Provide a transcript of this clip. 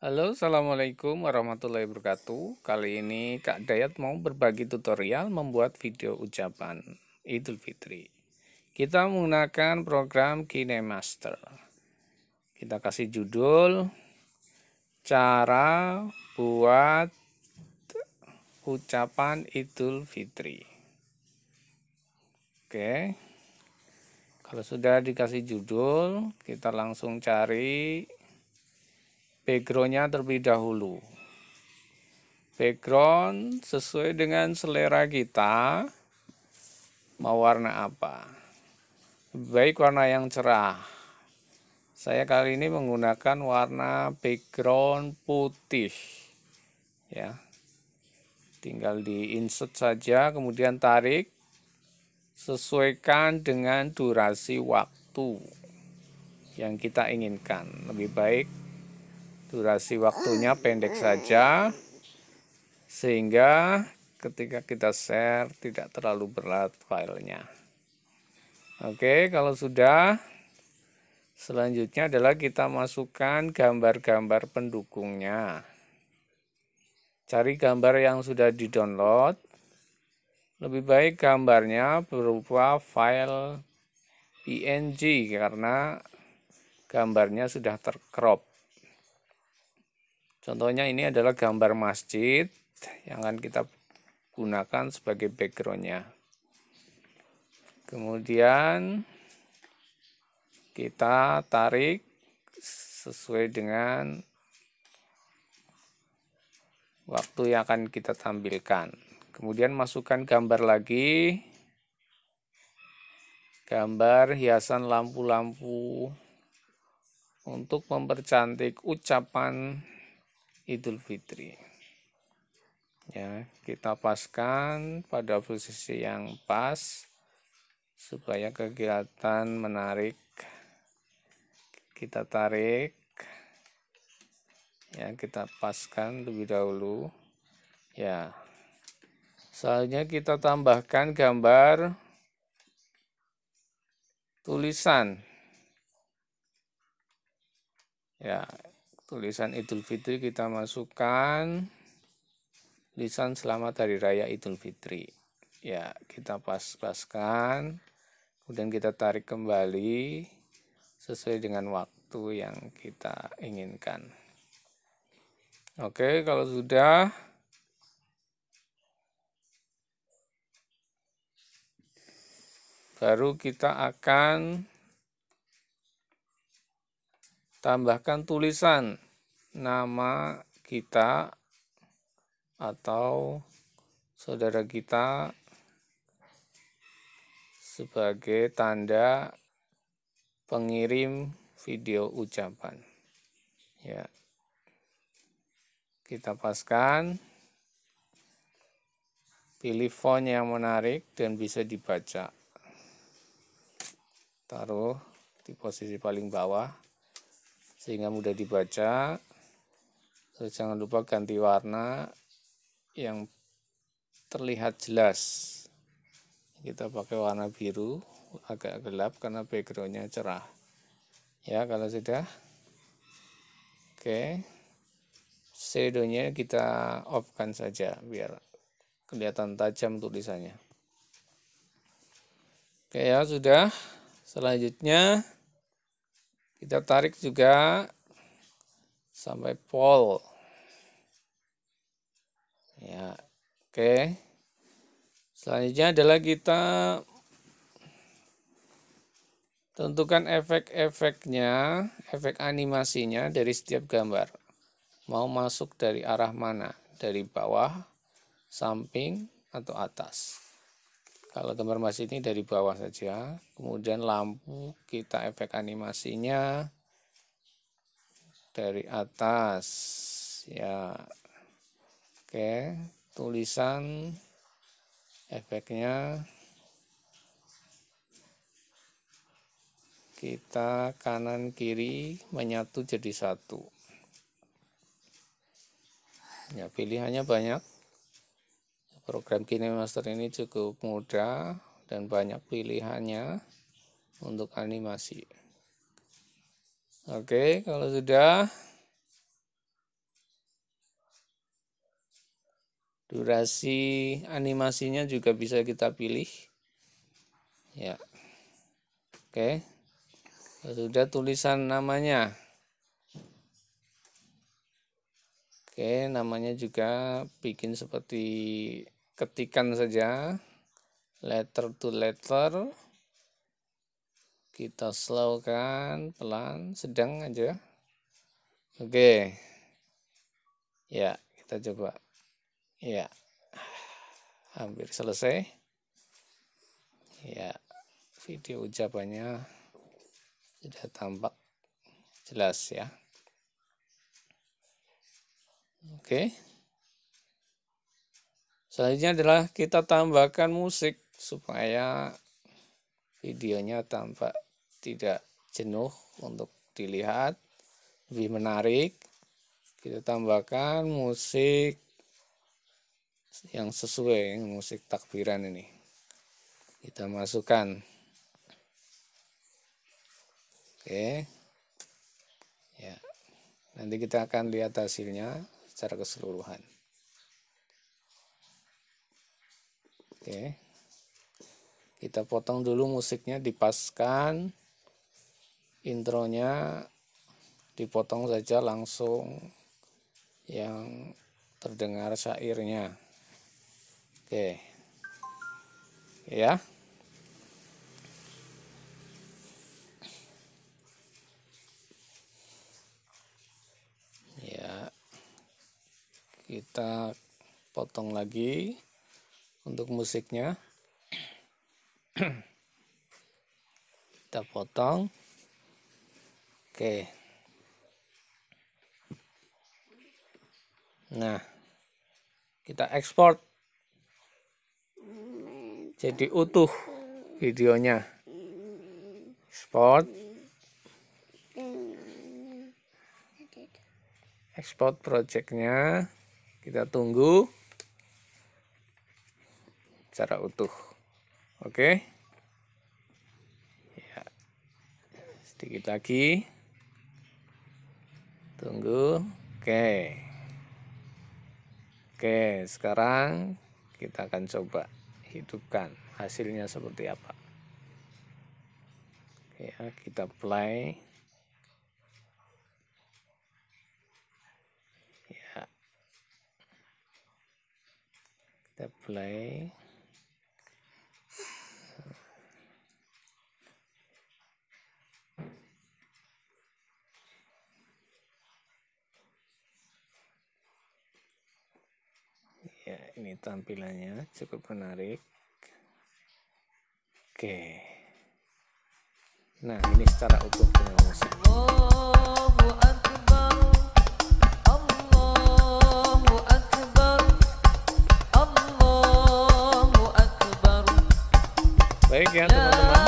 Halo, Assalamualaikum warahmatullahi wabarakatuh. Kali ini Kak Dayat mau berbagi tutorial membuat video ucapan Idul Fitri. Kita menggunakan program KineMaster. Kita kasih judul Cara buat ucapan Idul Fitri. Oke. Kalau sudah dikasih judul, kita langsung cari backgroundnya terlebih dahulu background sesuai dengan selera kita mau warna apa baik warna yang cerah saya kali ini menggunakan warna background putih ya tinggal di insert saja kemudian tarik sesuaikan dengan durasi waktu yang kita inginkan lebih baik durasi waktunya pendek saja sehingga ketika kita share tidak terlalu berat filenya oke kalau sudah selanjutnya adalah kita masukkan gambar-gambar pendukungnya cari gambar yang sudah di download lebih baik gambarnya berupa file png karena gambarnya sudah tercrop Contohnya ini adalah gambar masjid yang akan kita gunakan sebagai backgroundnya. Kemudian kita tarik sesuai dengan waktu yang akan kita tampilkan. Kemudian masukkan gambar lagi. Gambar hiasan lampu-lampu untuk mempercantik ucapan Idul Fitri. Ya, kita paskan pada posisi yang pas supaya kegiatan menarik. Kita tarik. Ya, kita paskan lebih dahulu. Ya. Selanjutnya kita tambahkan gambar tulisan. Ya, tulisan Idul Fitri kita masukkan tulisan Selamat Hari Raya Idul Fitri. Ya, kita pas-paskan, kemudian kita tarik kembali sesuai dengan waktu yang kita inginkan. Oke, kalau sudah baru kita akan tambahkan tulisan nama kita atau saudara kita sebagai tanda pengirim video ucapan. Ya. Kita paskan pilih font yang menarik dan bisa dibaca. Taruh di posisi paling bawah sehingga mudah dibaca Terus jangan lupa ganti warna yang terlihat jelas kita pakai warna biru agak gelap karena backgroundnya cerah ya kalau sudah oke shadownya kita off kan saja biar kelihatan tajam tulisannya oke ya sudah selanjutnya kita tarik juga sampai pol ya oke selanjutnya adalah kita tentukan efek-efeknya efek animasinya dari setiap gambar mau masuk dari arah mana dari bawah samping atau atas kalau gambar masih ini dari bawah saja kemudian lampu kita efek animasinya dari atas ya oke tulisan efeknya kita kanan kiri menyatu jadi satu ya pilihannya banyak Program KineMaster ini cukup mudah dan banyak pilihannya untuk animasi. Oke, kalau sudah durasi animasinya juga bisa kita pilih. Ya. Oke. Kalau sudah tulisan namanya. Oke, namanya juga bikin seperti ketikan saja letter to letter kita slow kan pelan sedang aja oke okay. ya kita coba ya hampir selesai ya video ucapannya sudah tampak jelas ya oke okay. Selanjutnya adalah kita tambahkan musik supaya videonya tampak tidak jenuh untuk dilihat lebih menarik kita tambahkan musik yang sesuai musik takbiran ini kita masukkan oke ya nanti kita akan lihat hasilnya secara keseluruhan Oke. Kita potong dulu musiknya dipaskan intronya dipotong saja langsung yang terdengar syairnya. Oke. Ya. Ya. Kita potong lagi untuk musiknya kita potong oke nah kita ekspor jadi utuh videonya export export projectnya kita tunggu secara utuh. Oke. Ya. Sedikit lagi. Tunggu. Oke. Oke, sekarang kita akan coba hidupkan hasilnya seperti apa. ya, kita play. Ya. Kita play. ya ini tampilannya cukup menarik oke nah ini secara utuh dengan musik baik ya teman-teman